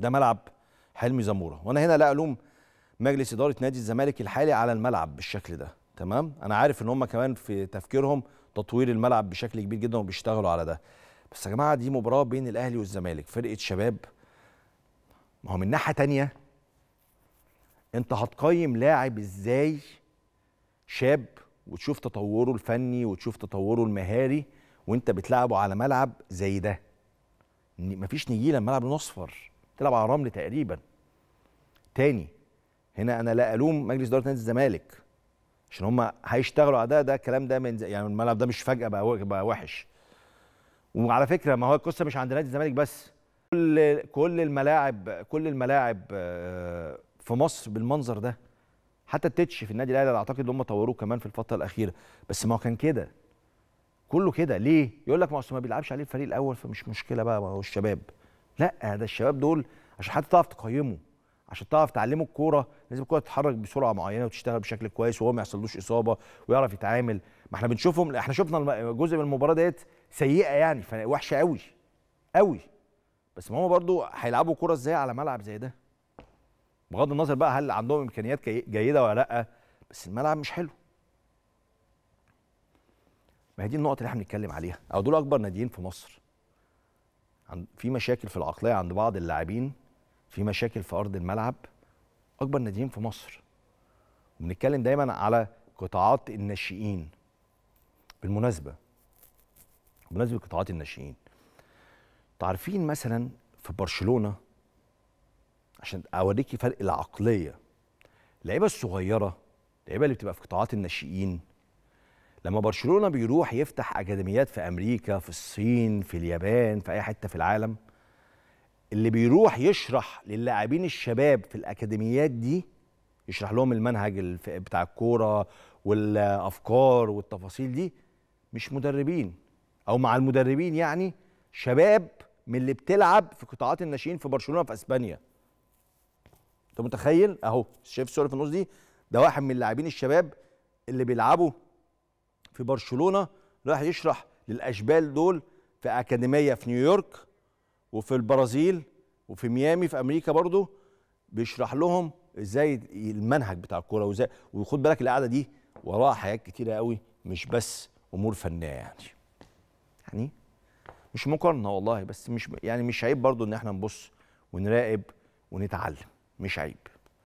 ده ملعب حلمي زموره وانا هنا لا الوم مجلس اداره نادي الزمالك الحالي على الملعب بالشكل ده تمام انا عارف ان هم كمان في تفكيرهم تطوير الملعب بشكل كبير جدا وبيشتغلوا على ده بس يا جماعه دي مباراه بين الاهلي والزمالك فرقه شباب ما هو من ناحيه تانية انت هتقيم لاعب ازاي شاب وتشوف تطوره الفني وتشوف تطوره المهاري وانت بتلعبه على ملعب زي ده مفيش نجيله الملعب نصفر اصفر تلعب على رمل تقريبا تاني هنا انا لا الوم مجلس اداره نادي الزمالك عشان هم هيشتغلوا على ده ده الكلام ده من يعني الملعب ده مش فجاه بقى بقى وحش وعلى فكره ما هو القصه مش عند نادي الزمالك بس كل كل الملاعب كل الملاعب آه، في مصر بالمنظر ده حتى التتش في النادي الاهلي اعتقد هم طوروه كمان في الفتره الاخيره بس ما هو كان كده كله كده ليه يقول لك ما اصل ما بيلعبش عليه الفريق الاول فمش مشكله بقى ما هو الشباب لا ده الشباب دول عشان حتى تعرف تقيمه عشان تعرف تعلمه الكوره لازم الكوره تتحرك بسرعه معينه وتشتغل بشكل كويس وهو ما يحصلوش اصابه ويعرف يتعامل ما احنا بنشوفهم احنا شفنا جزء من المباراه ديت سيئه يعني وحشه قوي قوي بس ما هم برضو هيلعبوا كوره ازاي على ملعب زي ده بغض النظر بقى هل عندهم امكانيات جيده ولا لا بس الملعب مش حلو ما هي دي النقط اللي احنا بنتكلم عليها او دول اكبر ناديين في مصر في مشاكل في العقليه عند بعض اللاعبين في مشاكل في ارض الملعب اكبر ناديين في مصر وبنتكلم دايما على قطاعات الناشئين بالمناسبه بمناسبه قطاعات الناشئين تعرفين مثلا في برشلونه عشان اوريكي فرق العقليه اللعيبه الصغيره اللعيبه اللي بتبقى في قطاعات الناشئين لما برشلونه بيروح يفتح اكاديميات في امريكا في الصين في اليابان في اي حته في العالم اللي بيروح يشرح للاعبين الشباب في الاكاديميات دي يشرح لهم المنهج بتاع الكوره والافكار والتفاصيل دي مش مدربين او مع المدربين يعني شباب من اللي بتلعب في قطاعات الناشئين في برشلونه في اسبانيا انت متخيل اهو شايف الصوره في النص دي ده واحد من اللاعبين الشباب اللي بيلعبوا في برشلونه راح يشرح للاشبال دول في اكاديميه في نيويورك وفي البرازيل وفي ميامي في امريكا برضه بيشرح لهم ازاي المنهج بتاع الكوره وازاي وخد بالك القعده دي وراها حاجات كتيره قوي مش بس امور فنيه يعني يعني مش مقارنه والله بس مش يعني مش عيب برضو ان احنا نبص ونراقب ونتعلم مش عيب